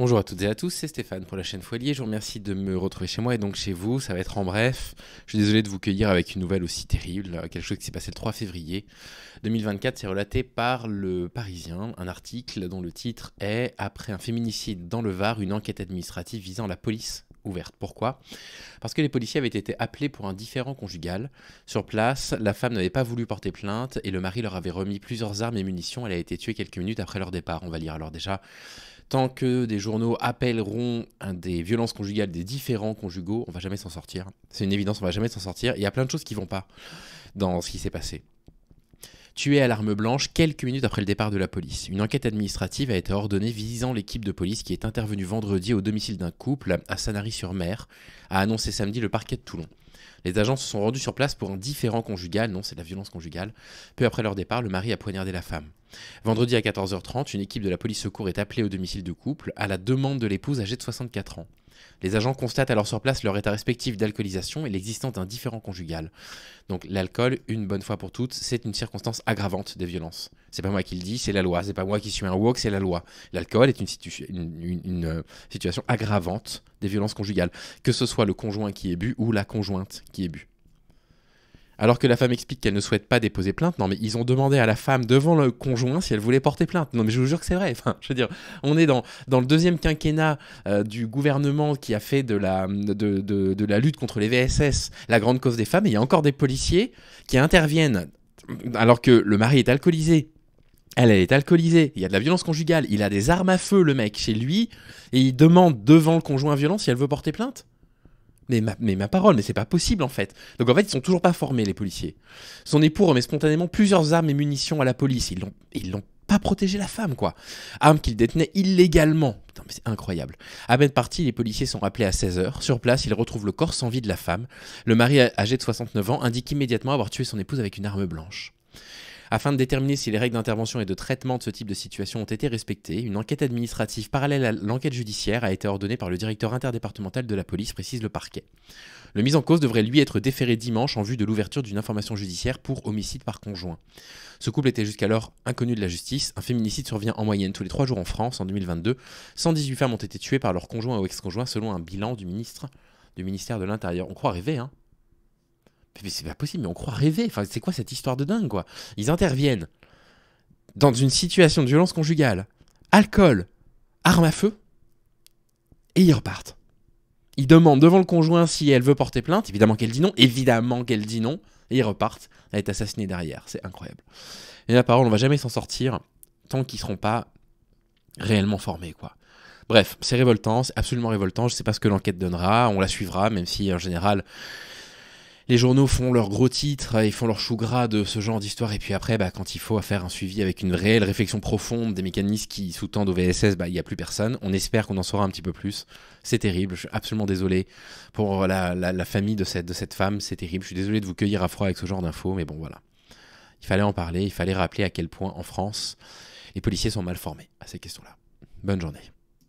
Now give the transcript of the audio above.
Bonjour à toutes et à tous, c'est Stéphane pour la chaîne Foilier. Je vous remercie de me retrouver chez moi et donc chez vous. Ça va être en bref. Je suis désolé de vous cueillir avec une nouvelle aussi terrible. Quelque chose qui s'est passé le 3 février 2024. C'est relaté par le Parisien, un article dont le titre est Après un féminicide dans le Var, une enquête administrative visant la police ouverte. Pourquoi Parce que les policiers avaient été appelés pour un différent conjugal. Sur place, la femme n'avait pas voulu porter plainte et le mari leur avait remis plusieurs armes et munitions. Elle a été tuée quelques minutes après leur départ. On va lire alors déjà tant que des journaux appelleront des violences conjugales des différents conjugaux, on va jamais s'en sortir. C'est une évidence, on va jamais s'en sortir. Il y a plein de choses qui vont pas dans ce qui s'est passé. Tué à l'arme blanche quelques minutes après le départ de la police. Une enquête administrative a été ordonnée visant l'équipe de police qui est intervenue vendredi au domicile d'un couple à Sanary-sur-Mer, a annoncé samedi le parquet de Toulon. Les agents se sont rendus sur place pour un différent conjugal, non, c'est de la violence conjugale. Peu après leur départ, le mari a poignardé la femme. Vendredi à 14h30, une équipe de la police secours est appelée au domicile du couple à la demande de l'épouse âgée de 64 ans. Les agents constatent alors sur place leur état respectif d'alcoolisation et l'existence d'un différent conjugal. Donc l'alcool, une bonne fois pour toutes, c'est une circonstance aggravante des violences. C'est pas moi qui le dis, c'est la loi. C'est pas moi qui suis un woke, c'est la loi. L'alcool est une, une, euh, situation aggravante des violences conjugales, que ce soit le conjoint qui est bu ou la conjointe qui est bu. Alors que la femme explique qu'elle ne souhaite pas déposer plainte, non mais ils ont demandé à la femme devant le conjoint si elle voulait porter plainte. Non mais je vous jure que c'est vrai. je veux dire, on est dans, dans le deuxième quinquennat euh, du gouvernement qui a fait de la, de, la lutte contre les VSS la grande cause des femmes et il y a encore des policiers qui interviennent alors que le mari est alcoolisé, elle, elle est alcoolisée, il y a de la violence conjugale, il a des armes à feu le mec chez lui, et il demande devant le conjoint violent si elle veut porter plainte mais ma, parole, mais c'est pas possible en fait. Donc en fait, ils sont toujours pas formés, les policiers. Son époux remet spontanément plusieurs armes et munitions à la police. Ils l'ont, ils pas protégé la femme, quoi. Armes qu'il détenait illégalement. Putain, mais c'est incroyable. À peine partie, les policiers sont rappelés à 16h. Sur place, ils retrouvent le corps sans vie de la femme. Le mari, âgé de 69 ans, indique immédiatement avoir tué son épouse avec une arme blanche. Afin de déterminer si les règles d'intervention et de traitement de ce type de situation ont été respectées, une enquête administrative parallèle à l'enquête judiciaire a été ordonnée par le directeur interdépartemental de la police, précise le parquet. Le mis en cause devrait lui être déféré dimanche en vue de l'ouverture d'une information judiciaire pour homicide par conjoint. Ce couple était jusqu'alors inconnu de la justice. Un féminicide survient en moyenne tous les trois jours en France en 2022. 118 femmes ont été tuées par leur conjoint ou ex-conjoint selon un bilan du du ministère de l'Intérieur. On croit rêver, hein mais c'est pas possible, mais on croit rêver. Enfin, c'est quoi cette histoire de dingue, quoi Ils interviennent dans une situation de violence conjugale, alcool, arme à feu, et ils repartent. Ils demandent devant le conjoint si elle veut porter plainte, évidemment qu'elle dit non, évidemment qu'elle dit non, et ils repartent Elle est assassinée derrière. C'est incroyable. Et la parole, on va jamais s'en sortir tant qu'ils seront pas réellement formés, quoi. Bref, c'est révoltant, c'est absolument révoltant. Je sais pas ce que l'enquête donnera, on la suivra, même si en général, les journaux font leurs gros titres, ils font leur chou gras de ce genre d'histoire, et puis après, bah, quand il faut faire un suivi avec une réelle réflexion profonde des mécanismes qui sous-tendent au VSS, bah, il n'y a plus personne. On espère qu'on en saura un petit peu plus. C'est terrible, je suis absolument désolé pour la, la famille de cette, de cette femme, c'est terrible. Je suis désolé de vous cueillir à froid avec ce genre d'infos, mais bon, voilà. Il fallait en parler, il fallait rappeler à quel point en France, les policiers sont mal formés à ces questions-là. Bonne journée.